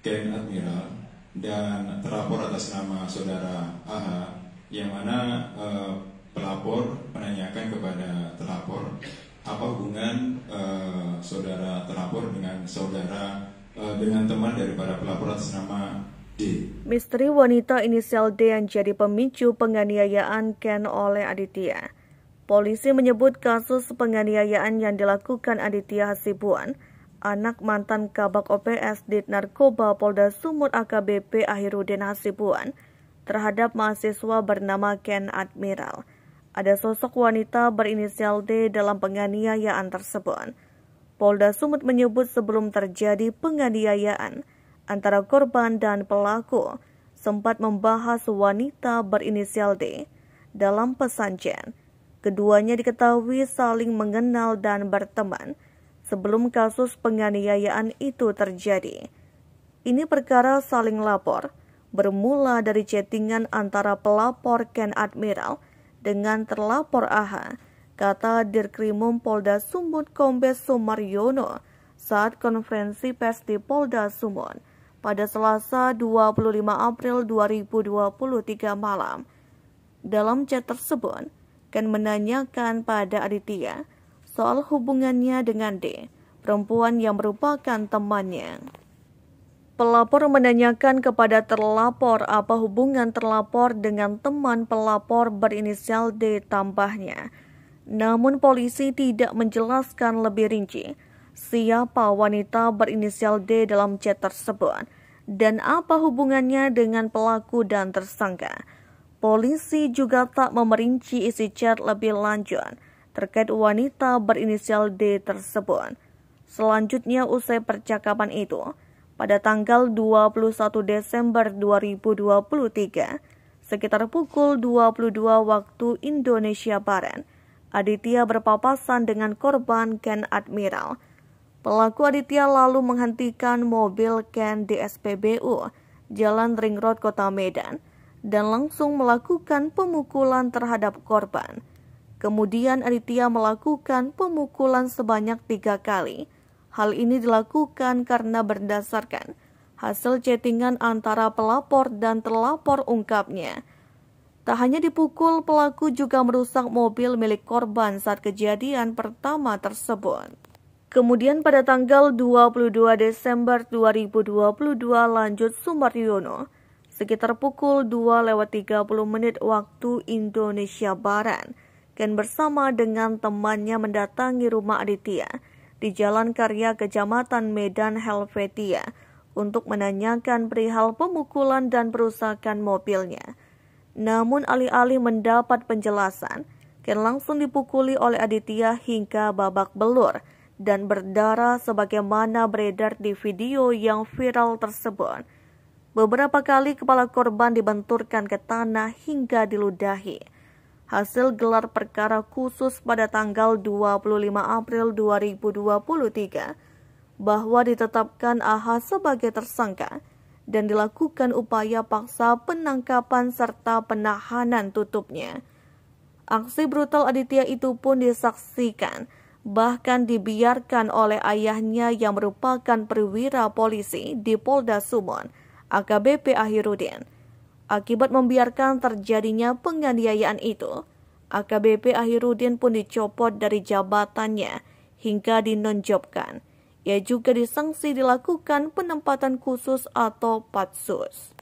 Ken Admiral dan terlapor atas nama saudara AH yang mana eh, pelapor menanyakan kepada terlapor apa hubungan eh, saudara terlapor dengan saudara eh, dengan teman daripada pelapor atas nama D. Misteri wanita inisial D yang jadi pemicu penganiayaan Ken oleh Aditya. Polisi menyebut kasus penganiayaan yang dilakukan Aditya Hasibuan anak mantan Kabak OPS di Narkoba Polda Sumut AKBP Ahirudin Hasibuan terhadap mahasiswa bernama Ken Admiral. Ada sosok wanita berinisial D dalam penganiayaan tersebut. Polda Sumut menyebut sebelum terjadi penganiayaan antara korban dan pelaku sempat membahas wanita berinisial D dalam pesan Jen. Keduanya diketahui saling mengenal dan berteman sebelum kasus penganiayaan itu terjadi. Ini perkara saling lapor, bermula dari chattingan antara pelapor Ken Admiral dengan terlapor Aha, kata Dirkrimum Polda Sumut Kombes Sumaryono saat konferensi pers di Polda Sumut pada Selasa 25 April 2023 malam. Dalam chat tersebut, Ken menanyakan pada Aditya, soal hubungannya dengan D, perempuan yang merupakan temannya. Pelapor menanyakan kepada terlapor apa hubungan terlapor dengan teman pelapor berinisial D tambahnya. Namun polisi tidak menjelaskan lebih rinci siapa wanita berinisial D dalam chat tersebut dan apa hubungannya dengan pelaku dan tersangka. Polisi juga tak memerinci isi chat lebih lanjut terkait wanita berinisial D tersebut. Selanjutnya usai percakapan itu, pada tanggal 21 Desember 2023, sekitar pukul 22 waktu Indonesia Barat, Aditya berpapasan dengan korban Ken Admiral. Pelaku Aditya lalu menghentikan mobil Ken di SPBU, Jalan Ring Road Kota Medan, dan langsung melakukan pemukulan terhadap korban. Kemudian Aditya melakukan pemukulan sebanyak tiga kali. Hal ini dilakukan karena berdasarkan hasil chattingan antara pelapor dan terlapor ungkapnya. Tak hanya dipukul, pelaku juga merusak mobil milik korban saat kejadian pertama tersebut. Kemudian pada tanggal 22 Desember 2022 lanjut Sumaryono, sekitar pukul 2 lewat 30 menit waktu Indonesia Barat Ken bersama dengan temannya mendatangi rumah Aditya di Jalan Karya Kecamatan Medan Helvetia untuk menanyakan perihal pemukulan dan perusakan mobilnya. Namun alih-alih mendapat penjelasan, Ken langsung dipukuli oleh Aditya hingga babak belur dan berdarah sebagaimana beredar di video yang viral tersebut. Beberapa kali kepala korban dibenturkan ke tanah hingga diludahi hasil gelar perkara khusus pada tanggal 25 April 2023 bahwa ditetapkan AH sebagai tersangka dan dilakukan upaya paksa penangkapan serta penahanan tutupnya. Aksi brutal Aditya itu pun disaksikan, bahkan dibiarkan oleh ayahnya yang merupakan perwira polisi di Polda Sumon, AKBP Ahirudin. Akibat membiarkan terjadinya penganiayaan itu, AKBP Ahirudin pun dicopot dari jabatannya hingga dinonjobkan. Ia juga disangsi dilakukan penempatan khusus atau patsus.